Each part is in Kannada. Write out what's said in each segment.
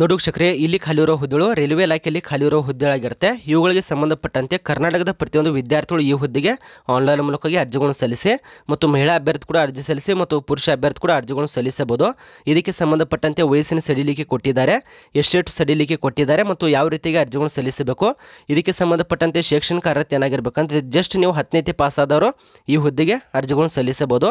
ನೋಡಿ ವೀಕ್ಷಕರೇ ಇಲ್ಲಿ ಖಾಲಿರೋ ಹುದ್ದೆಗಳು ರೈಲ್ವೆ ಇಲಾಖೆಯಲ್ಲಿ ಖಾಲಿರೋ ಹುದ್ದೆಗಳಾಗಿರುತ್ತೆ ಇವುಗಳಿಗೆ ಸಂಬಂಧಪಟ್ಟಂತೆ ಕರ್ನಾಟಕದ ಪ್ರತಿಯೊಂದು ವಿದ್ಯಾರ್ಥಿಗಳು ಈ ಹುದ್ದೆಗೆ ಆನ್ಲೈನ್ ಮೂಲಕವಾಗಿ ಅರ್ಜಿಗಳನ್ನು ಸಲ್ಲಿಸಿ ಮತ್ತು ಮಹಿಳಾ ಅಭ್ಯರ್ಥಿ ಕೂಡ ಅರ್ಜಿ ಸಲ್ಲಿಸಿ ಮತ್ತು ಪುರುಷ ಅಭ್ಯರ್ಥಿ ಕೂಡ ಅರ್ಜಿಗಳನ್ನು ಸಲ್ಲಿಸಬಹುದು ಇದಕ್ಕೆ ಸಂಬಂಧಪಟ್ಟಂತೆ ವಯಸ್ಸಿನ ಸಡಿಲಿಕೆ ಕೊಟ್ಟಿದ್ದಾರೆ ಎಷ್ಟೆಷ್ಟು ಸಡಿಲಿಕೆ ಕೊಟ್ಟಿದ್ದಾರೆ ಮತ್ತು ಯಾವ ರೀತಿಯಾಗಿ ಅರ್ಜಿಗಳನ್ನು ಸಲ್ಲಿಸಬೇಕು ಇದಕ್ಕೆ ಸಂಬಂಧಪಟ್ಟಂತೆ ಶೈಕ್ಷಣಿಕ ಅರ್ಹತೆ ಏನಾಗಿರಬೇಕಂತ ಜಸ್ಟ್ ನೀವು ಹತ್ತನೇತಿ ಪಾಸ್ ಆದವರು ಈ ಹುದ್ದೆಗೆ ಅರ್ಜಿಗಳನ್ನು ಸಲ್ಲಿಸಬಹುದು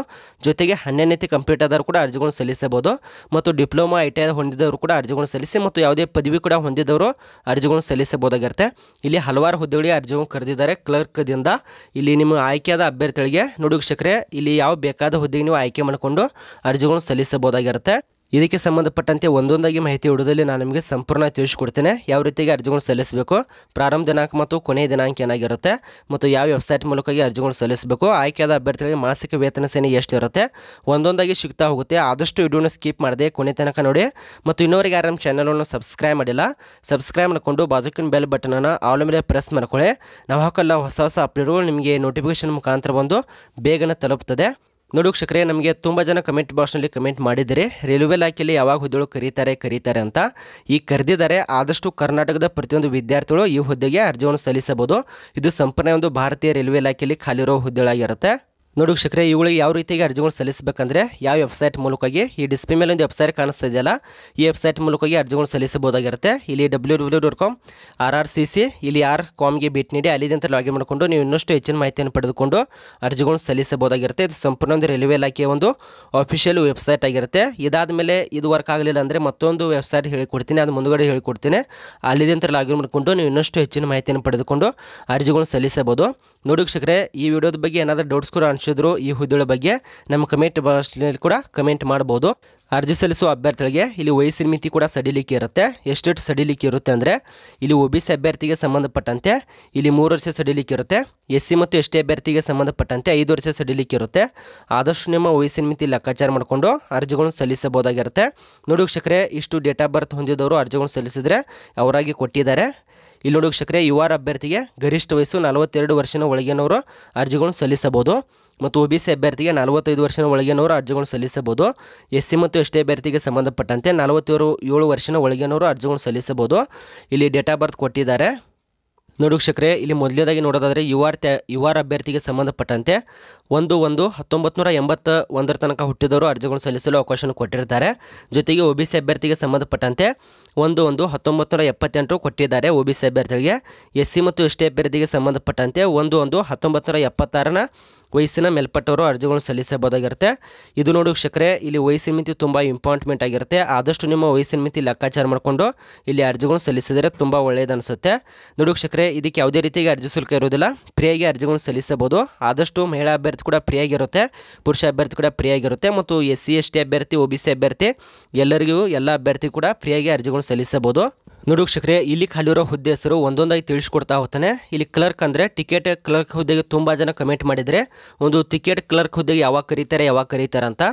ಜೊತೆಗೆ ಹನ್ನೆರಡನೇತಿ ಕಂಪ್ಲೀಟ್ ಆದವರು ಕೂಡ ಅರ್ಜಿಗಳನ್ನು ಸಲ್ಲಿಸಬಹುದು ಮತ್ತು ಡಿಪ್ಲೊಮಾ ಐ ಟಿ ಹೊಂದಿದವರು ಕೂಡ ಅರ್ಜಿಗಳನ್ನು ಸಲ್ಲಿಸಿ ಮತ್ತು ಯಾವುದೇ ಪದವಿ ಕೂಡ ಹೊಂದಿದವರು ಅರ್ಜಿಗಳನ್ನು ಸಲ್ಲಿಸಬಹುದಾಗಿರುತ್ತೆ ಇಲ್ಲಿ ಹಲವಾರು ಹುದ್ದೆಗಳಿಗೆ ಅರ್ಜಿಗಳನ್ನು ಕರೆದಿದ್ದಾರೆ ಕ್ಲರ್ಕ್ದಿಂದ ಇಲ್ಲಿ ನಿಮ್ಮ ಆಯ್ಕೆಯಾದ ಅಭ್ಯರ್ಥಿಗಳಿಗೆ ನೋಡಿ ಇಲ್ಲಿ ಯಾವ ಬೇಕಾದ ಹುದ್ದೆಗೆ ನೀವು ಆಯ್ಕೆ ಮಾಡಿಕೊಂಡು ಅರ್ಜಿಗಳನ್ನು ಸಲ್ಲಿಸಬಹುದಾಗಿರುತ್ತೆ ಇದಕ್ಕೆ ಸಂಬಂಧಪಟ್ಟಂತೆ ಒಂದೊಂದಾಗಿ ಮಾಹಿತಿ ಹುಡುಗದಲ್ಲಿ ನಾನು ನಿಮಗೆ ಸಂಪೂರ್ಣ ತಿಳಿಸಿಕೊಡ್ತೇನೆ ಯಾವ ರೀತಿಯಾಗಿ ಅರ್ಜಿಗಳು ಸಲ್ಲಿಸಬೇಕು ಪ್ರಾರಂಭ ದಿನಾಂಕ ಮತ್ತು ಕೊನೆಯ ದಿನಾಂಕ ಏನಾಗಿರುತ್ತೆ ಮತ್ತು ಯಾವ ವೆಬ್ಸೈಟ್ ಮೂಲಕವಾಗಿ ಅರ್ಜಿಗಳು ಸಲ್ಲಿಸಬೇಕು ಆಯ್ಕೆಯಾದ ಅಭ್ಯರ್ಥಿಗಳಿಗೆ ಮಾಸಿಕ ವೇತನ ಸೇನೆ ಎಷ್ಟಿರುತ್ತೆ ಒಂದೊಂದಾಗಿ ಸಿಗ್ತಾ ಹೋಗುತ್ತೆ ಆದಷ್ಟು ವಿಡಿಯೋನ ಸ್ಕಿಪ್ ಮಾಡಿದೆ ಕೊನೆ ತನಕ ನೋಡಿ ಮತ್ತು ಇನ್ನೊರಿಗೆ ಯಾರು ನಮ್ಮ ಚಾನಲನ್ನು ಸಬ್ಸ್ಕ್ರೈಬ್ ಮಾಡಿಲ್ಲ ಸಬ್ಸ್ಕ್ರೈಬ್ ಮಾಡಿಕೊಂಡು ಬಾಜುಕಿನ ಬೆಲ್ ಬಟನನ್ನು ಆಲ್ ಮೇಲೆ ಪ್ರೆಸ್ ಮಾಡ್ಕೊಳ್ಳಿ ನಾವು ಹಾಕಲ್ಲ ಹೊಸ ಹೊಸ ಅಪ್ಡೇಟ್ಗಳು ನಿಮಗೆ ನೋಟಿಫಿಕೇಶನ್ ಮುಖಾಂತರ ಬಂದು ಬೇಗನೆ ತಲುಪ್ತದೆ ನೋಡು ವೀಕ್ಷಕರೇ ನಮಗೆ ತುಂಬ ಜನ ಕಮೆಂಟ್ ಬಾಕ್ಸ್ನಲ್ಲಿ ಕಮೆಂಟ್ ಮಾಡಿದರೆ ರೈಲ್ವೆ ಇಲಾಖೆಯಲ್ಲಿ ಯಾವಾಗ ಹುದ್ದೆಗಳು ಕರೀತಾರೆ ಕರೀತಾರೆ ಅಂತ ಈ ಕರೆದಿದ್ದಾರೆ ಆದಷ್ಟು ಕರ್ನಾಟಕದ ಪ್ರತಿಯೊಂದು ವಿದ್ಯಾರ್ಥಿಗಳು ಈ ಹುದ್ದೆಗೆ ಅರ್ಜಿಯನ್ನು ಸಲ್ಲಿಸಬಹುದು ಇದು ಸಂಪೂರ್ಣ ಒಂದು ಭಾರತೀಯ ರೈಲ್ವೆ ಇಲಾಖೆಯಲ್ಲಿ ಇರೋ ಹುದ್ದೆಗಳಾಗಿರುತ್ತೆ ನೋಡಿ ಶಕ್ರೆ ಇವುಗಳಿಗೆ ಯಾವ ರೀತಿಯಾಗಿ ಅರ್ಜಿಗಳು ಸಲ್ಲಿಸಬೇಕಂದ್ರೆ ಯಾವ ವೆಬ್ಸೈಟ್ ಮೂಲಕವಾಗಿ ಈ ಡಿಸ್ಪ್ಲೇ ಮೇಲೆ ಒಂದು ವೆಬ್ಸೈಟ್ ಕಾಣಿಸ್ತಾ ಇದೆಯಲ್ಲ ಈ ವೆಬ್ಸೈಟ್ ಮೂಲಕವಾಗಿ ಅರ್ಜಿಗಳು ಸಲ್ಲಿಸಬಹುದಾಗಿರುತ್ತೆ ಇಲ್ಲಿ W W dot com R R C C ಇಲ್ಲಿ ಆರ್ ಕಾಮ್ಗೆ ಭೇಟಿ ನೀಡಿ ಅಲ್ಲಿಂದ ಲಾಗಿನ್ ಮಾಡಿಕೊಂಡು ನೀವು ಇನ್ನಷ್ಟು ಹೆಚ್ಚಿನ ಮಾಹಿತಿಯನ್ನು ಪಡೆದುಕೊಂಡು ಅರ್ಜಿಗಳನ್ನು ಸಲ್ಲಿಸಬಹುದಾಗಿರುತ್ತೆ ಇದು ಸಂಪೂರ್ಣ ಒಂದು ರೈಲ್ವೆ ಇಲಾಖೆಯ ಒಂದು ಅಫಿಷಿಯಲ್ ವೆಬ್ಸೈಟ್ ಆಗಿರುತ್ತೆ ಇದಾದ ಮೇಲೆ ಇದು ವರ್ಕ್ ಆಗಲಿಲ್ಲ ಅಂದರೆ ಮತ್ತೊಂದು ವೆಬ್ಸೈಟ್ ಹೇಳಿಕೊಡ್ತೀನಿ ಅದು ಮುಂದುಗಡೆ ಹೇಳಿಕೊಡ್ತೀನಿ ಅಲ್ಲಿಂದ ಲಾಗಿನ್ ಮಾಡಿಕೊಂಡು ನೀವು ಇನ್ನಷ್ಟು ಹೆಚ್ಚಿನ ಮಾಹಿತಿಯನ್ನು ಪಡೆದುಕೊಂಡು ಅರ್ಜಿಗಳನ್ನು ಸಲ್ಲಿಸಬಹುದು ನೋಡಿ ಶಕ್ರೆ ಈ ವಿಡಿಯೋದ ಬಗ್ಗೆ ಏನಾದರೂ ಡೌಟ್ಸ್ ಕೂಡ ಅನ್ಸ್ ಪಕ್ಷದವರು ಈ ಹುದ್ದೆಗಳ ಬಗ್ಗೆ ನಮ್ಮ ಕಮೆಂಟ್ ಬಾಕ್ಸ್ನಲ್ಲಿ ಕೂಡ ಕಮೆಂಟ್ ಮಾಡ್ಬೋದು ಅರ್ಜಿ ಸಲ್ಲಿಸುವ ಅಭ್ಯರ್ಥಿಗಳಿಗೆ ಇಲ್ಲಿ ವಯಸ್ಸಿನ ಮಿತಿ ಕೂಡ ಸಡಿಲಿಕ್ಕೆ ಇರುತ್ತೆ ಎಷ್ಟೆಷ್ಟು ಸಡಿಲಿಕ್ಕೆ ಇರುತ್ತೆ ಅಂದರೆ ಇಲ್ಲಿ ಒ ಬಿ ಸಿ ಅಭ್ಯರ್ಥಿಗೆ ಸಂಬಂಧಪಟ್ಟಂತೆ ಇಲ್ಲಿ ಮೂರು ವರ್ಷ ಸಡಿಲಿಕ್ಕೆ ಇರುತ್ತೆ ಎಸ್ ಸಿ ಮತ್ತು ಎಸ್ ಅಭ್ಯರ್ಥಿಗೆ ಸಂಬಂಧಪಟ್ಟಂತೆ ಐದು ವರ್ಷ ಸಡಿಲಿಕ್ಕೆ ಇರುತ್ತೆ ಆದಷ್ಟು ನಿಮ್ಮ ವಯಸ್ಸಿನ ಮಿತಿ ಲೆಕ್ಕಾಚಾರ ಮಾಡಿಕೊಂಡು ಅರ್ಜಿಗಳನ್ನು ಸಲ್ಲಿಸಬಹುದಾಗಿರುತ್ತೆ ನೋಡಿ ವೀಕ್ಷಕರೇ ಇಷ್ಟು ಡೇಟ್ ಆಫ್ ಬರ್ತ್ ಹೊಂದಿದವರು ಅರ್ಜಿಗಳನ್ನು ಸಲ್ಲಿಸಿದ್ರೆ ಅವರಾಗಿ ಕೊಟ್ಟಿದ್ದಾರೆ ಇಲ್ಲಿ ನೋಡಿ ವೀಕ್ಷಕರೇ ಯುವ ಅಭ್ಯರ್ಥಿಗೆ ಗರಿಷ್ಠ ವಯಸ್ಸು ನಲವತ್ತೆರಡು ವರ್ಷದ ಒಳಗಿನವರು ಅರ್ಜಿಗಳನ್ನು ಸಲ್ಲಿಸಬಹುದು ಮತ್ತು ಒ ಬಿ ಸಿ ಅಭ್ಯರ್ಥಿಗೆ ನಲವತ್ತೈದು ವರ್ಷದ ಒಳಗಿನವರು ಅರ್ಜಿಗಳನ್ನು ಸಲ್ಲಿಸಬಹುದು ಎಸ್ ಸಿ ಮತ್ತು ಎಸ್ ಟಿ ಅಭ್ಯರ್ಥಿಗೆ ಸಂಬಂಧಪಟ್ಟಂತೆ ನಲವತ್ತೇಳು ಏಳು ವರ್ಷದ ಒಳಗಿನವರು ಅರ್ಜಿಗಳನ್ನು ಸಲ್ಲಿಸಬಹುದು ಇಲ್ಲಿ ಡೇಟ್ ಆಫ್ ಬರ್ತ್ ಕೊಟ್ಟಿದ್ದಾರೆ ನೋಡಿ ಶಕ್ರೆ ಇಲ್ಲಿ ಮೊದಲನೇದಾಗಿ ನೋಡೋದಾದರೆ ಯುವಾರ್ ತ್ಯಾ ಯುವಾರ್ ಅಭ್ಯರ್ಥಿಗೆ ಸಂಬಂಧಪಟ್ಟಂತೆ ಒಂದು ಒಂದು ಹತ್ತೊಂಬತ್ತು ನೂರ ಎಂಬತ್ತ ಒಂದರ ತನಕ ಹುಟ್ಟಿದವರು ಅರ್ಜಿಗಳನ್ನು ಸಲ್ಲಿಸಲು ಅವಕಾಶವನ್ನು ಕೊಟ್ಟಿರ್ತಾರೆ ಜೊತೆಗೆ ಒ ಬಿ ಸಿ ಅಭ್ಯರ್ಥಿಗೆ ಸಂಬಂಧಪಟ್ಟಂತೆ ಒಂದು ಒಂದು ಹತ್ತೊಂಬತ್ತು ನೂರ ಎಪ್ಪತ್ತೆಂಟು ಕೊಟ್ಟಿದ್ದಾರೆ ಒ ಬಿ ಸಿ ಅಭ್ಯರ್ಥಿಗಳಿಗೆ ಎಸ್ ಸಿ ಮತ್ತು ಎಸ್ ಟಿ ಅಭ್ಯರ್ಥಿಗೆ ಸಂಬಂಧಪಟ್ಟಂತೆ ಒಂದು ಒಂದು ಹತ್ತೊಂಬತ್ತು ನೂರ ಎಪ್ಪತ್ತಾರನ ವಯಸ್ಸಿನ ಮೇಲ್ಪಟ್ಟವರು ಅರ್ಜಿಗಳನ್ನು ಸಲ್ಲಿಸಬಹುದಾಗಿರುತ್ತೆ ಇದು ನೋಡಿ ವೀಕ್ಷಕರೇ ಇಲ್ಲಿ ವಯಸ್ಸಿನ ಮಿತಿ ತುಂಬ ಇಂಪಾರ್ಟ್ಮೆಂಟ್ ಆಗಿರುತ್ತೆ ಆದಷ್ಟು ನಿಮ್ಮ ವಯಸ್ಸಿನ ಮಿತಿ ಲೆಕ್ಕಾಚಾರ ಮಾಡಿಕೊಂಡು ಇಲ್ಲಿ ಅರ್ಜಿಗಳನ್ನು ಸಲ್ಲಿಸಿದರೆ ತುಂಬ ಒಳ್ಳೆಯದನಿಸುತ್ತೆ ನೋಡಿ ವೀಕ್ಷಕರೇ ಇದಕ್ಕೆ ಯಾವುದೇ ರೀತಿಯಾಗಿ ಅರ್ಜಿ ಶುಲ್ಕ ಇರೋದಿಲ್ಲ ಫ್ರೀಯಾಗಿ ಅರ್ಜಿಗಳನ್ನು ಸಲ್ಲಿಸಬಹುದು ಆದಷ್ಟು ಮಹಿಳಾ ಅಭ್ಯರ್ಥಿ ಕೂಡ ಫ್ರೀಯಾಗಿರುತ್ತೆ ಪುರುಷ ಅಭ್ಯರ್ಥಿ ಕೂಡ ಫ್ರೀಯಾಗಿರುತ್ತೆ ಮತ್ತು ಎಸ್ ಸಿ ಎಸ್ ಟಿ ಅಭ್ಯರ್ಥಿ ಒ ಬಿ ಸಿ ಅಭ್ಯರ್ಥಿ ಎಲ್ಲರಿಗೂ ಎಲ್ಲ ಅಭ್ಯರ್ಥಿ ಕೂಡ ಫ್ರೀಯಾಗಿ ಅರ್ಜಿಗಳನ್ನು ಸಲ್ಲಿಸಬಹುದು ನೋಡಿ ವೀಕ್ಷಕರೇ ಇಲ್ಲಿ ಖಾಲಿರೋ ಹುದ್ದೆ ಹೆಸರು ಒಂದೊಂದಾಗಿ ತಿಳಿಸ್ಕೊಡ್ತಾ ಹೋಗ್ತಾನೆ ಇಲ್ಲಿ ಕ್ಲರ್ಕ್ ಅಂದರೆ ಟಿಕೆಟ್ ಕ್ಲರ್ಕ್ ಹುದ್ದೆಗೆ ತುಂಬ ಜನ ಕಮೆಂಟ್ ಮಾಡಿದರೆ ಒಂದು ಟಿಕೆಟ್ ಕ್ಲರ್ಕ್ ಹುದ್ದೆಗೆ ಯಾವಾಗ ಕರೀತಾರೆ ಯಾವಾಗ ಕರೀತಾರೆ ಅಂತ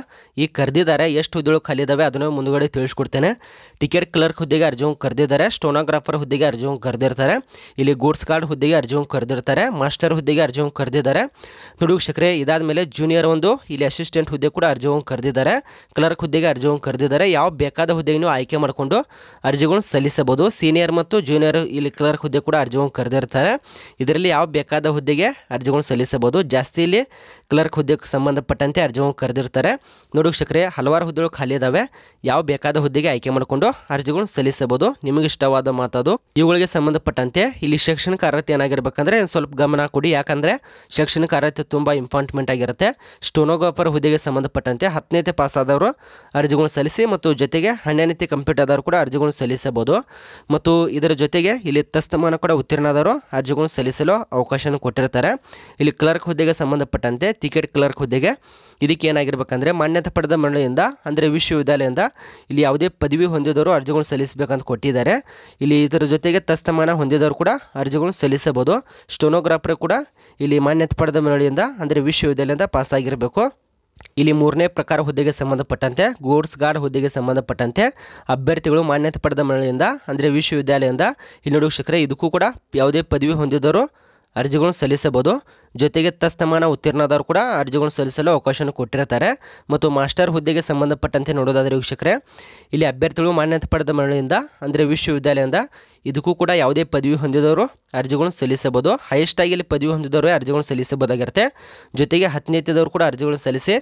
ಈಗ ಕರೆದಿದ್ದಾರೆ ಎಷ್ಟು ಹುದ್ದೆಗಳು ಖಾಲಿದಾವೆ ಅದನ್ನು ಮುಂದುಗಡೆ ತಿಳಿಸ್ಕೊಡ್ತೇನೆ ಟಿಕೆಟ್ ಕ್ಲರ್ಕ್ ಹುದ್ದೆಗೆ ಅರ್ಜಿಯನ್ನು ಕರೆದಿದ್ದಾರೆ ಸ್ಟೋನೋಗ್ರಾಫರ್ ಹುದ್ದೆಗೆ ಅರ್ಜಿ ಕರೆದಿರ್ತಾರೆ ಇಲ್ಲಿ ಗೂಡ್ಸ್ ಕಾರ್ಡ್ ಹುದ್ದೆಗೆ ಅರ್ಜಿ ಕರೆದಿರ್ತಾರೆ ಮಾಸ್ಟರ್ ಹುದ್ದೆಗೆ ಅರ್ಜಿ ಕರೆದಿದ್ದಾರೆ ನೋಡಿ ವೀಕ್ಷಕರೇ ಇದಾದ ಮೇಲೆ ಜೂನಿಯರ್ ಒಂದು ಇಲ್ಲಿ ಅಸಿಸ್ಟೆಂಟ್ ಹುದ್ದೆ ಕೂಡ ಅರ್ಜಿಯನ್ನು ಕರೆದಿದ್ದಾರೆ ಕ್ಲರ್ಕ್ ಹುದ್ದೆಗೆ ಅರ್ಜಿ ಕರೆದಿದ್ದಾರೆ ಯಾವ ಬೇಕಾದ ಹುದ್ದೆಯನ್ನು ಆಯ್ಕೆ ಮಾಡಿಕೊಂಡು ಅರ್ಜಿಗಳನ್ನು ಸಲ್ಲಿಸಬಹುದು ಸೀನಿಯರ್ ಮತ್ತು ಜೂನಿಯರ್ ಇಲ್ಲಿ ಕ್ಲರ್ಕ್ ಹುದ್ದೆ ಕೂಡ ಅರ್ಜಿಗಳನ್ನು ಕರೆದಿರ್ತಾರೆ ಇದರಲ್ಲಿ ಯಾವ ಬೇಕಾದ ಹುದ್ದೆಗೆ ಅರ್ಜಿಗಳನ್ನು ಸಲ್ಲಿಸಬಹುದು ಜಾಸ್ತಿ ಇಲ್ಲಿ ಕ್ಲರ್ಕ್ ಹುದ್ದೆಗೆ ಸಂಬಂಧಪಟ್ಟಂತೆ ಅರ್ಜಿಗಳನ್ನು ಕರೆದಿರ್ತಾರೆ ನೋಡಿ ವೀಕ್ಷಕರೇ ಹಲವಾರು ಹುದ್ದೆಗಳು ಖಾಲಿ ಇದಾವೆ ಯಾವ ಬೇಕಾದ ಹುದ್ದೆಗೆ ಆಯ್ಕೆ ಮಾಡಿಕೊಂಡು ಅರ್ಜಿಗಳನ್ನು ಸಲ್ಲಿಸಬಹುದು ನಿಮಗೆ ಇಷ್ಟವಾದ ಮಾತದು ಇವುಗಳಿಗೆ ಸಂಬಂಧಪಟ್ಟಂತೆ ಇಲ್ಲಿ ಶೈಕ್ಷಣಿಕ ಅರ್ಹತೆ ಏನಾಗಿರ್ಬೇಕಂದ್ರೆ ಸ್ವಲ್ಪ ಗಮನ ಕೊಡಿ ಯಾಕಂದ್ರೆ ಶೈಕ್ಷಣಿಕ ಅರ್ಹತೆ ತುಂಬಾ ಇಂಪಾರ್ಟ್ಮೆಂಟ್ ಆಗಿರುತ್ತೆ ಸ್ಟೋನೋಗ್ರಾಫರ್ ಹುದ್ದೆಗೆ ಸಂಬಂಧಪಟ್ಟಂತೆ ಹತ್ತನೇತೆ ಆದವರು ಅರ್ಜಿಗಳು ಸಲ್ಲಿಸಿ ಮತ್ತು ಜೊತೆಗೆ ಹನ್ನೆರಡನೇತೆ ಕಂಪ್ಯೂಟರ್ ಆದವರು ಕೂಡ ಅರ್ಜಿಗಳನ್ನು ಸಲ್ಲಿಸಬಹುದು ಮತ್ತು ಇದರ ಜೊತೆಗೆ ಇಲ್ಲಿ ತಸ್ತಮಾನ ಕೂಡ ಉತ್ತೀರ್ಣದವರು ಅರ್ಜಿಗಳನ್ನು ಸಲ್ಲಿಸಲು ಅವಕಾಶವನ್ನು ಕೊಟ್ಟಿರ್ತಾರೆ ಇಲ್ಲಿ ಕ್ಲರ್ಕ್ ಹುದ್ದೆಗೆ ಸಂಬಂಧಪಟ್ಟಂತೆ ಟಿಕೆಟ್ ಕ್ಲರ್ಕ್ ಹುದ್ದೆಗೆ ಇದಕ್ಕೆ ಏನಾಗಿರ್ಬೇಕಂದ್ರೆ ಮಾನ್ಯತೆ ಪಡೆದ ಮಂಡಳಿಯಿಂದ ಅಂದರೆ ವಿಶ್ವವಿದ್ಯಾಲಯದಿಂದ ಇಲ್ಲಿ ಯಾವುದೇ ಪದವಿ ಹೊಂದಿದವರು ಅರ್ಜಿಗಳನ್ನು ಸಲ್ಲಿಸಬೇಕಂತ ಕೊಟ್ಟಿದ್ದಾರೆ ಇಲ್ಲಿ ಇದರ ಜೊತೆಗೆ ತಸ್ತಮಾನ ಹೊಂದಿದವರು ಕೂಡ ಅರ್ಜಿಗಳನ್ನು ಸಲ್ಲಿಸಬಹುದು ಸ್ಟೋನೋಗ್ರಾಫರ್ ಕೂಡ ಇಲ್ಲಿ ಮಾನ್ಯತೆ ಪಡೆದ ಮಂಡಳಿಯಿಂದ ಅಂದರೆ ವಿಶ್ವವಿದ್ಯಾಲಯದಿಂದ ಪಾಸ್ ಆಗಿರಬೇಕು ಇಲ್ಲಿ ಮೂರನೇ ಪ್ರಕಾರ ಹುದ್ದೆಗೆ ಸಂಬಂಧಪಟ್ಟಂತೆ ಗೋಡ್ಸ್ ಗಾರ್ಡ್ ಹುದ್ದೆಗೆ ಸಂಬಂಧಪಟ್ಟಂತೆ ಅಭ್ಯರ್ಥಿಗಳು ಮಾನ್ಯತೆ ಪಡೆದ ಮನೆಯಿಂದ ಅಂದರೆ ವಿಶ್ವವಿದ್ಯಾಲಯದಿಂದ ಇಲ್ಲಿ ವೀಕ್ಷಕರೇ ಇದಕ್ಕೂ ಕೂಡ ಯಾವುದೇ ಪದವಿ ಹೊಂದಿದವರು ಅರ್ಜಿಗಳನ್ನು ಸಲ್ಲಿಸಬಹುದು ಜೊತೆಗೆ ತಸ್ತಮಾನ ಉತ್ತೀರ್ಣದವರು ಕೂಡ ಅರ್ಜಿಗಳನ್ನು ಸಲ್ಲಿಸಲು ಅವಕಾಶವನ್ನು ಕೊಟ್ಟಿರ್ತಾರೆ ಮತ್ತು ಮಾಸ್ಟರ್ ಹುದ್ದೆಗೆ ಸಂಬಂಧಪಟ್ಟಂತೆ ನೋಡೋದಾದರೆ ವೀಕ್ಷಕರೇ ಇಲ್ಲಿ ಅಭ್ಯರ್ಥಿಗಳು ಮಾನ್ಯತೆ ಪಡೆದ ಮನೆಯಿಂದ ಅಂದರೆ ವಿಶ್ವವಿದ್ಯಾಲಯದಿಂದ ಇದಕ್ಕೂ ಕೂಡ ಯಾವುದೇ ಪದವಿ ಹೊಂದಿದವರು ಅರ್ಜಿಗಳನ್ನು ಸಲ್ಲಿಸಬಹುದು ಹೈಯೆಸ್ಟಾಗಿ ಇಲ್ಲಿ ಪದವಿ ಹೊಂದಿದವರು ಅರ್ಜಿಗಳನ್ನು ಸಲ್ಲಿಸಬಹುದಾಗಿರುತ್ತೆ ಜೊತೆಗೆ ಹತ್ತನೇತೆದವರು ಕೂಡ ಅರ್ಜಿಗಳನ್ನು ಸಲ್ಲಿಸಿ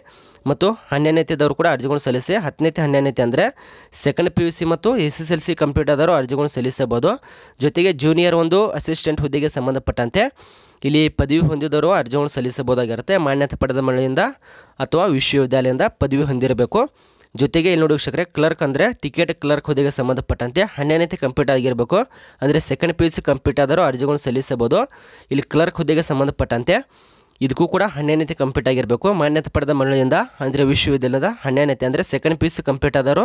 ಮತ್ತು ಹನ್ನೆರಡನೇತೆದವರು ಕೂಡ ಅರ್ಜಿಗಳನ್ನು ಸಲ್ಲಿಸಿ ಹತ್ತನೇತೆ ಹನ್ನೆರಡನೇತೆ ಅಂದರೆ ಸೆಕೆಂಡ್ ಪಿ ಯು ಸಿ ಮತ್ತು ಎಸ್ ಎಸ್ ಎಲ್ ಸಿ ಕಂಪ್ಯೂಟರ್ದವರು ಆದವರು ಅರ್ಜಿಗಳನ್ನು ಸಲ್ಲಿಸಬಹುದು ಜೊತೆಗೆ ಜೂನಿಯರ್ ಒಂದು ಅಸಿಸ್ಟೆಂಟ್ ಹುದ್ದೆಗೆ ಸಂಬಂಧಪಟ್ಟಂತೆ ಇಲ್ಲಿ ಪದವಿ ಹೊಂದಿದವರು ಅರ್ಜಿಗಳನ್ನು ಸಲ್ಲಿಸಬಹುದಾಗಿರುತ್ತೆ ಮಾನ್ಯತೆ ಪಡೆದ ಮಳೆಯಿಂದ ಅಥವಾ ವಿಶ್ವವಿದ್ಯಾಲಯದಿಂದ ಪದವಿ ಹೊಂದಿರಬೇಕು ಜೊತೆಗೆ ಇಲ್ಲಿ ನೋಡಿ ವೀಕ್ಷಕರೇ ಕ್ಲರ್ಕ್ ಅಂದರೆ ಟಿಕೆಟ್ ಕ್ಲರ್ಕ್ ಹುದ್ದೆಗೆ ಸಂಬಂಧಪಟ್ಟಂತೆ ಹನ್ನೆರಡನೇ ಕಂಪ್ಲೀಟ್ ಆಗಿರಬೇಕು ಅಂದರೆ second P U C complete ಆದರೂ ಅರ್ಜಿಗಳನ್ನು ಸಲ್ಲಿಸಬಹುದು ಇಲ್ಲಿ ಕ್ಲರ್ಕ್ ಹುದ್ದೆಗೆ ಸಂಬಂಧಪಟ್ಟಂತೆ ಇದಕ್ಕೂ ಕೂಡ ಹನ್ನೆರಡನೇ ಕಂಪ್ಲೀಟ್ ಆಗಿರಬೇಕು ಮಾನ್ಯತೆ ಪಡೆದ ಮಂಡಳಿಯಿಂದ ಅಂದರೆ ವಿಶ್ವವಿದ್ಯಾಲಯದ ಹನ್ನೆರಡನೇ ಅಂದರೆ second P U C complete ಆದರೂ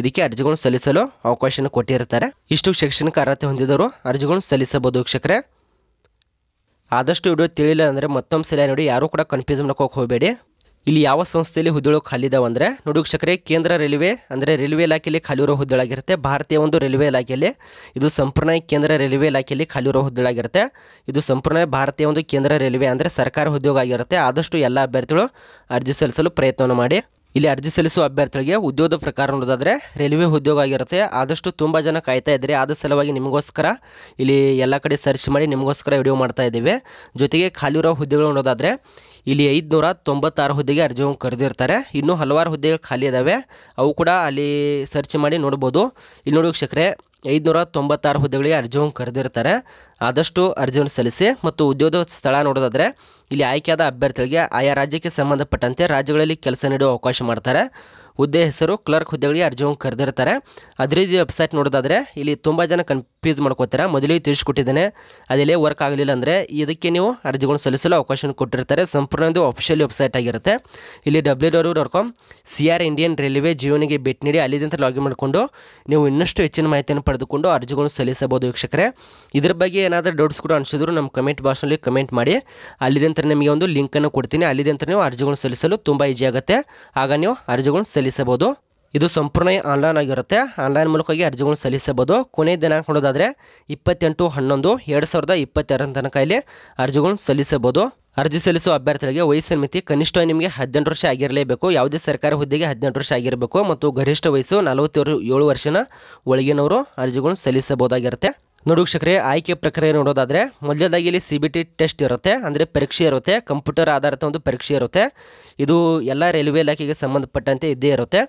ಇದಕ್ಕೆ ಅರ್ಜಿಗಳನ್ನು ಸಲ್ಲಿಸಲು ಅವಕಾಶವನ್ನು ಕೊಟ್ಟಿರುತ್ತಾರೆ ಇಷ್ಟು ಶೈಕ್ಷಣಿಕ ಅರ್ಹತೆ ಹೊಂದಿದವರು ಅರ್ಜಿಗಳನ್ನು ಸಲ್ಲಿಸಬಹುದು ವೀಕ್ಷಕರೇ ಆದಷ್ಟು ವಿಡಿಯೋ ತಿಳಿಲ್ಲ ಅಂದರೆ ಮತ್ತೊಂದು ಸಲ ನೋಡಿ ಯಾರೂ ಕೂಡ ಕನ್ಫ್ಯೂಸ್ ಮಾಡ್ಕೋಕೆ ಹೋಗಬೇಡಿ ಇಲ್ಲಿ ಯಾವ ಸಂಸ್ಥೆಯಲ್ಲಿ ಹುದ್ದೆಗಳು ಖಾಲಿ ಇದಾವಂದರೆ ನೋಡಿ ಕೇಂದ್ರ ರೈಲ್ವೆ ಅಂದರೆ ರೈಲ್ವೆ ಇಲಾಖೆಯಲ್ಲಿ ಖಾಲಿರೋ ಹುದ್ದೆಗಳಾಗಿರುತ್ತೆ ಭಾರತೀಯ ಒಂದು ರೈಲ್ವೆ ಇಲಾಖೆಯಲ್ಲಿ ಇದು ಸಂಪೂರ್ಣ ಕೇಂದ್ರ ರೈಲ್ವೆ ಇಲಾಖೆಯಲ್ಲಿ ಖಾಲಿರೋ ಹುದ್ದೆಗಳಾಗಿರುತ್ತೆ ಇದು ಸಂಪೂರ್ಣ ಭಾರತೀಯ ಒಂದು ಕೇಂದ್ರ ರೈಲ್ವೆ ಅಂದರೆ ಸರ್ಕಾರ ಉದ್ಯೋಗ ಆಗಿರುತ್ತೆ ಆದಷ್ಟು ಎಲ್ಲ ಅಭ್ಯರ್ಥಿಗಳು ಅರ್ಜಿ ಸಲ್ಲಿಸಲು ಪ್ರಯತ್ನವನ್ನು ಮಾಡಿ ಇಲ್ಲಿ ಅರ್ಜಿ ಸಲ್ಲಿಸುವ ಅಭ್ಯರ್ಥಿಗಳಿಗೆ ಉದ್ಯೋಗದ ಪ್ರಕಾರ ನೋಡೋದಾದರೆ ರೈಲ್ವೆ ಉದ್ಯೋಗ ಆಗಿರುತ್ತೆ ಆದಷ್ಟು ತುಂಬ ಜನ ಕಾಯ್ತಾ ಇದ್ದಾರೆ ಆದ ಸಲುವಾಗಿ ನಿಮಗೋಸ್ಕರ ಇಲ್ಲಿ ಎಲ್ಲ ಕಡೆ ಸರ್ಚ್ ಮಾಡಿ ನಿಮಗೋಸ್ಕರ ವಿಡಿಯೋ ಮಾಡ್ತಾ ಇದ್ದೀವಿ ಜೊತೆಗೆ ಖಾಲಿ ಇರೋ ಹುದ್ದೆಗಳು ನೋಡೋದಾದರೆ ಇಲ್ಲಿ ಐದುನೂರ ತೊಂಬತ್ತಾರು ಹುದ್ದೆಗೆ ಅರ್ಜಿ ಕರೆದಿರ್ತಾರೆ ಇನ್ನೂ ಹಲವಾರು ಹುದ್ದೆಗಳು ಖಾಲಿ ಇದ್ದಾವೆ ಅವು ಕೂಡ ಅಲ್ಲಿ ಸರ್ಚ್ ಮಾಡಿ ನೋಡ್ಬೋದು ಇಲ್ಲಿ ನೋಡಿ ವೀಕ್ಷಕರೇ ಐದುನೂರ ತೊಂಬತ್ತಾರು ಹುದ್ದೆಗಳಿಗೆ ಅರ್ಜಿಯನ್ನು ಕರೆದಿರ್ತಾರೆ ಆದಷ್ಟು ಅರ್ಜಿಯನ್ನು ಸಲ್ಲಿಸಿ ಮತ್ತು ಉದ್ಯೋಗ ಸ್ಥಳ ನೋಡೋದಾದರೆ ಇಲ್ಲಿ ಆಯ್ಕೆಯಾದ ಅಭ್ಯರ್ಥಿಗಳಿಗೆ ಆಯಾ ರಾಜ್ಯಕ್ಕೆ ಸಂಬಂಧಪಟ್ಟಂತೆ ರಾಜ್ಯಗಳಲ್ಲಿ ಕೆಲಸ ನೀಡುವ ಅವಕಾಶ ಮಾಡ್ತಾರೆ ಹುದ್ದೆ ಹೆಸರು ಕ್ಲರ್ಕ್ ಹುದ್ದೆಗಳಿಗೆ ಅರ್ಜಿಯನ್ನು ಕರೆದಿರ್ತಾರೆ ಅದರಿಂದ ವೆಬ್ಸೈಟ್ ನೋಡೋದಾದರೆ ಇಲ್ಲಿ ತುಂಬ ಜನ ಕನ್ಫ್ಯೂಸ್ ಮಾಡ್ಕೋತಾರೆ ಮೊದಲೇ ತಿಳಿಸ್ಕೊಟ್ಟಿದ್ದೇನೆ ಅದೆಲ್ಲೇ ವರ್ಕ್ ಆಗಲಿಲ್ಲ ಅಂದರೆ ಇದಕ್ಕೆ ನೀವು ಅರ್ಜಿಗಳನ್ನು ಸಲ್ಲಿಸಲು ಅವಕಾಶವನ್ನು ಕೊಟ್ಟಿರ್ತಾರೆ ಸಂಪೂರ್ಣ ಒಂದು ಅಫಿಷಿಯಲ್ ವೆಬ್ಸೈಟ್ ಆಗಿರುತ್ತೆ ಇಲ್ಲಿ W W dot com C R Indian railway ಜೀವನಿಗೆ ಭೇಟಿ ನೀಡಿ ಅಲ್ಲಿಂದ ಲಾಗಿನ್ ಮಾಡಿಕೊಂಡು ನೀವು ಇನ್ನಷ್ಟು ಹೆಚ್ಚಿನ ಮಾಹಿತಿಯನ್ನು ಪಡೆದುಕೊಂಡು ಅರ್ಜಿಗಳನ್ನು ಸಲ್ಲಿಸಬಹುದು ವೀಕ್ಷಕರೇ ಇದರ ಬಗ್ಗೆ ಏನಾದರೂ ಡೌಟ್ಸ್ ಕೂಡ ಅನಿಸಿದ್ರು ನಮ್ಮ ಕಮೆಂಟ್ ಬಾಕ್ಸ್ನಲ್ಲಿ ಕಮೆಂಟ್ ಮಾಡಿ ಅಲ್ಲಿದಂತರ ನಿಮಗೆ ಒಂದು ಲಿಂಕನ್ನು ಕೊಡ್ತೀನಿ ಅಲ್ಲಿದಂತ ನೀವು ಅರ್ಜಿಗಳನ್ನು ಸಲ್ಲಿಸಲು ತುಂಬ ಈಜಿ ಆಗುತ್ತೆ ಆಗ ನೀವು ಅರ್ಜಿಗಳನ್ನು ಸಲ್ಲಿಸಬಹುದು ಇದು ಸಂಪೂರ್ಣ ಆನ್ಲೈನ್ ಆಗಿರುತ್ತೆ ಆನ್ಲೈನ್ ಮೂಲಕವಾಗಿ ಅರ್ಜಿಗಳನ್ನು ಸಲ್ಲಿಸಬಹುದು ಕೊನೆಯ ದಿನಾಂಕ ನೋಡೋದಾದರೆ ಇಪ್ಪತ್ತೆಂಟು ಹನ್ನೊಂದು ಎರಡು ಸಾವಿರದ ಇಪ್ಪತ್ತೆರಡರ ತನಕ ಇಲ್ಲಿ ಅರ್ಜಿಗಳನ್ನು ಸಲ್ಲಿಸಬಹುದು ಅರ್ಜಿ ಸಲ್ಲಿಸುವ ಅಭ್ಯರ್ಥಿಗಳಿಗೆ ವಯಸ್ಸಿನ ಮಿತಿ ಕನಿಷ್ಠ ನಿಮಗೆ ಹದಿನೆಂಟು ವರ್ಷ ಆಗಿರಲೇಬೇಕು ಯಾವುದೇ ಸರ್ಕಾರಿ ಹುದ್ದೆಗೆ ಹದಿನೆಂಟು ವರ್ಷ ಆಗಿರಬೇಕು ಮತ್ತು ಗರಿಷ್ಠ ವಯಸ್ಸು ನಲವತ್ತೇಳು ಏಳು ವರ್ಷನ ಒಳಗಿನವರು ಅರ್ಜಿಗಳನ್ನು ಸಲ್ಲಿಸಬಹುದಾಗಿರುತ್ತೆ ನೋಡಿ ವೀಕ್ಷಕರೇ ಆಯ್ಕೆ ಪ್ರಕ್ರಿಯೆ ನೋಡೋದಾದರೆ ಮೊದಲದಾಗಿ ಇಲ್ಲಿ ಸಿ ಬಿ ಟಿ ಟೆಸ್ಟ್ ಇರುತ್ತೆ ಅಂದರೆ ಪರೀಕ್ಷೆ ಇರುತ್ತೆ ಕಂಪ್ಯೂಟರ್ ಆಧಾರಿತ ಒಂದು ಪರೀಕ್ಷೆ ಇರುತ್ತೆ ಇದು ಎಲ್ಲ ರೈಲ್ವೆ ಇಲಾಖೆಗೆ ಸಂಬಂಧಪಟ್ಟಂತೆ ಇದ್ದೇ ಇರುತ್ತೆ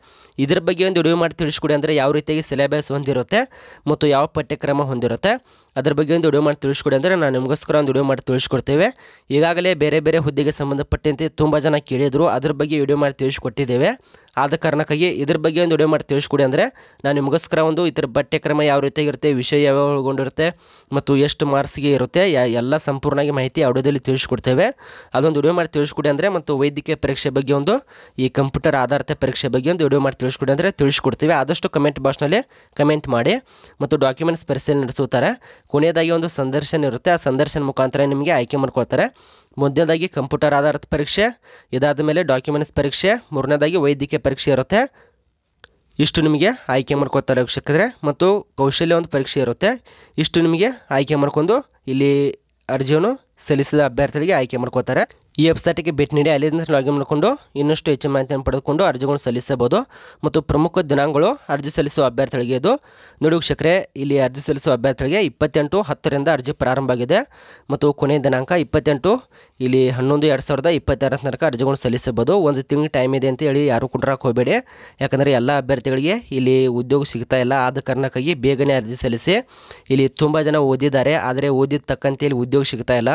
ಇದರ ಬಗ್ಗೆ ಒಂದು ವಿಡಿಯೋ ಮಾಡಿ ತಿಳಿಸ್ಕೊಡಿ ಅಂದರೆ ಯಾವ ರೀತಿಯಾಗಿ ಸಿಲೆಬಸ್ ಹೊಂದಿರುತ್ತೆ ಮತ್ತು ಯಾವ ಪಠ್ಯಕ್ರಮ ಹೊಂದಿರುತ್ತೆ ಅದ್ರ ಬಗ್ಗೆ ಒಂದು ವಿಡಿಯೋ ಮಾಡಿ ತಿಳಿಸ್ಕೊಡಿ ಅಂದರೆ ನಾನು ನಿಮಗೋಸ್ಕರ ಒಂದು ವಿಡಿಯೋ ಮಾಡಿ ತಿಳಿಸ್ಕೊಡ್ತೇವೆ ಈಗಾಗಲೇ ಬೇರೆ ಬೇರೆ ಹುದ್ದೆಗೆ ಸಂಬಂಧಪಟ್ಟಂತೆ ತುಂಬ ಜನ ಕೇಳಿದರು ಅದ್ರ ಬಗ್ಗೆ ವಿಡಿಯೋ ಮಾಡಿ ತಿಳಿಸ್ಕೊಟ್ಟಿದ್ದೇವೆ ಆದ ಕಾರಣಕ್ಕಾಗಿ ಇದ್ರ ಬಗ್ಗೆ ಒಂದು ವಿಡಿಯೋ ಮಾಡಿ ತಿಳಿಸ್ಕೊಡಿ ಅಂದರೆ ನಾನು ನಿಮಗೋಸ್ಕರ ಒಂದು ಇದರ ಪಠ್ಯಕ್ರಮ ಯಾವ ಇರುತ್ತೆ ವಿಷಯ ಯಾವ ಒಳಗೊಂಡಿರುತ್ತೆ ಮತ್ತು ಎಷ್ಟು ಮಾರ್ಕ್ಸ್ಗೆ ಇರುತ್ತೆ ಎಲ್ಲ ಸಂಪೂರ್ಣವಾಗಿ ಮಾಹಿತಿ ಆಡಿಯೋದಲ್ಲಿ ತಿಳಿಸ್ಕೊಡ್ತೇವೆ ಅದೊಂದು ವಿಡಿಯೋ ಮಾಡಿ ತಿಳಿಸ್ಕೊಡಿ ಅಂದರೆ ಮತ್ತು ವೈದ್ಯಕೀಯ ಪರೀಕ್ಷೆ ಬಗ್ಗೆ ಒಂದು ಈ ಕಂಪ್ಯೂಟರ್ ಆಧಾರಿತ ಪರೀಕ್ಷೆ ಬಗ್ಗೆ ಒಂದು ವಿಡಿಯೋ ಮಾಡಿ ತಿಳಿಸ್ಕೊಡಿ ಅಂದರೆ ತಿಳಿಸ್ಕೊಡ್ತೀವಿ ಆದಷ್ಟು ಕಮೆಂಟ್ ಬಾಕ್ಸ್ನಲ್ಲಿ ಕಮೆಂಟ್ ಮಾಡಿ ಮತ್ತು ಡಾಕ್ಯುಮೆಂಟ್ಸ್ ಪರಿಶೀಲನೆ ನಡೆಸುತ್ತಾರೆ ಕೊನೆಯದಾಗಿ ಒಂದು ಸಂದರ್ಶನ ಇರುತ್ತೆ ಆ ಸಂದರ್ಶನ ಮುಖಾಂತರ ನಿಮಗೆ ಆಯ್ಕೆ ಮಾಡ್ಕೊಳ್ತಾರೆ ಮೊದಲನೇದಾಗಿ ಕಂಪ್ಯೂಟರ್ ಆಧಾರಿತ ಪರೀಕ್ಷೆ ಇದಾದ ಮೇಲೆ ಡಾಕ್ಯುಮೆಂಟ್ಸ್ ಪರೀಕ್ಷೆ ಮೂರನೇದಾಗಿ ವೈದ್ಯಕೀಯ ಪರೀಕ್ಷೆ ಇರುತ್ತೆ ಇಷ್ಟು ನಿಮಗೆ ಆಯ್ಕೆ ಮಾಡ್ಕೊತಾರೆ ವೀಕ್ಷಕರೇ ಮತ್ತು ಕೌಶಲ್ಯ ಒಂದು ಪರೀಕ್ಷೆ ಇರುತ್ತೆ ಇಷ್ಟು ನಿಮಗೆ ಆಯ್ಕೆ ಮಾಡ್ಕೊಂಡು ಇಲ್ಲಿ ಅರ್ಜಿಯನ್ನು ಸಲ್ಲಿಸಿದ ಅಭ್ಯರ್ಥಿಗಳಿಗೆ ಆಯ್ಕೆ ಮಾಡ್ಕೋತಾರೆ ಈ ವೆಬ್ಸೈಟಿಗೆ ಭೇಟಿ ನೀಡಿ ಅಲ್ಲಿಂದ ಲಾಗಿನ್ ಮಾಡಿಕೊಂಡು ಇನ್ನಷ್ಟು ಹೆಚ್ಚು ಮಾಹಿತಿಯನ್ನು ಪಡೆದುಕೊಂಡು ಅರ್ಜಿಗಳನ್ನು ಸಲ್ಲಿಸಬಹುದು ಮತ್ತು ಪ್ರಮುಖ ದಿನಾಂಕಗಳು ಅರ್ಜಿ ಸಲ್ಲಿಸುವ ಅಭ್ಯರ್ಥಿಗಳಿಗೆ ಇದು ನೋಡಿ ವೀಕ್ಷಕರೇ ಇಲ್ಲಿ ಅರ್ಜಿ ಸಲ್ಲಿಸುವ ಅಭ್ಯರ್ಥಿಗಳಿಗೆ ಇಪ್ಪತ್ತೆಂಟು ಹತ್ತರಿಂದ ಅರ್ಜಿ ಪ್ರಾರಂಭ ಆಗಿದೆ ಮತ್ತು ಕೊನೆಯ ದಿನಾಂಕ ಇಪ್ಪತ್ತೆಂಟು ಇಲ್ಲಿ ಹನ್ನೊಂದು ಎರಡು ಸಾವಿರದ ಇಪ್ಪತ್ತಾರರ ತನಕ ಅರ್ಜಿಗಳನ್ನು ಸಲ್ಲಿಸಬಹುದು ಒಂದು ತಿಂಗಳು ಟೈಮ್ ಇದೆ ಅಂತ ಹೇಳಿ ಯಾರು ಕುಟ್ರಾಕ್ ಹೋಗಬೇಡಿ ಯಾಕಂದರೆ ಎಲ್ಲ ಅಭ್ಯರ್ಥಿಗಳಿಗೆ ಇಲ್ಲಿ ಉದ್ಯೋಗ ಸಿಗ್ತಾ ಇಲ್ಲ ಆದ ಕಾರಣಕ್ಕಾಗಿ ಬೇಗನೆ ಅರ್ಜಿ ಸಲ್ಲಿಸಿ ಇಲ್ಲಿ ತುಂಬ ಜನ ಓದಿದ್ದಾರೆ ಆದರೆ ಓದಿದ ತಕ್ಕಂತೆ ಇಲ್ಲಿ ಉದ್ಯೋಗ ಸಿಗ್ತಾ ಇಲ್ಲ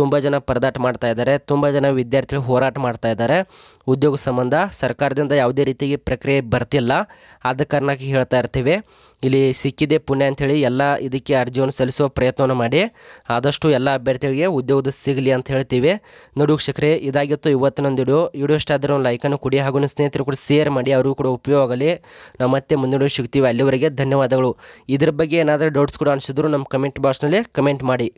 ತುಂಬ ಜನ ಪರದಾಟ ಮಾಡ್ತಾ ಇದ್ದಾರೆ ತುಂಬ ಜನ ವಿದ್ಯಾರ್ಥಿಗಳು ಹೋರಾಟ ಮಾಡ್ತಾ ಇದ್ದಾರೆ ಉದ್ಯೋಗ ಸಂಬಂಧ ಸರ್ಕಾರದಿಂದ ಯಾವುದೇ ರೀತಿಗೆ ಪ್ರಕ್ರಿಯೆ ಬರ್ತಿಲ್ಲ ಆದ ಕಾರಣಕ್ಕೆ ಹೇಳ್ತಾ ಇರ್ತೀವಿ ಇಲ್ಲಿ ಸಿಕ್ಕಿದೆ ಪುಣ್ಯ ಅಂಥೇಳಿ ಎಲ್ಲ ಇದಕ್ಕೆ ಅರ್ಜಿಯನ್ನು ಸಲ್ಲಿಸುವ ಪ್ರಯತ್ನವನ್ನು ಮಾಡಿ ಆದಷ್ಟು ಎಲ್ಲ ಅಭ್ಯರ್ಥಿಗಳಿಗೆ ಉದ್ಯೋಗದ ಸಿಗಲಿ ಅಂತ ಹೇಳ್ತೀವಿ ನೋಡಿ ವೀಕ್ಷಕರೇ ಇದಾಗಿತ್ತು ಇವತ್ತಿನೊಂದು ವಿಡಿಯೋ ವಿಡಿಯೋ ಇಷ್ಟ ಆದರೆ ಒಂದು ಲೈಕನ್ನು ಕೊಡಿ ಹಾಗೂ ಸ್ನೇಹಿತರು ಕೂಡ ಶೇರ್ ಮಾಡಿ ಅವರಿಗೂ ಕೂಡ ಉಪಯೋಗ ಆಗಲಿ ನಾವು ಮತ್ತೆ ಮುಂದಿನ ಸಿಗ್ತೀವಿ ಅಲ್ಲಿವರೆಗೆ ಧನ್ಯವಾದಗಳು ಇದ್ರ ಬಗ್ಗೆ ಏನಾದರೂ ಡೌಟ್ಸ್ ಕೂಡ ಅನಿಸಿದ್ರು ನಮ್ಮ ಕಮೆಂಟ್ ಬಾಕ್ಸ್ನಲ್ಲಿ ಕಮೆಂಟ್ ಮಾಡಿ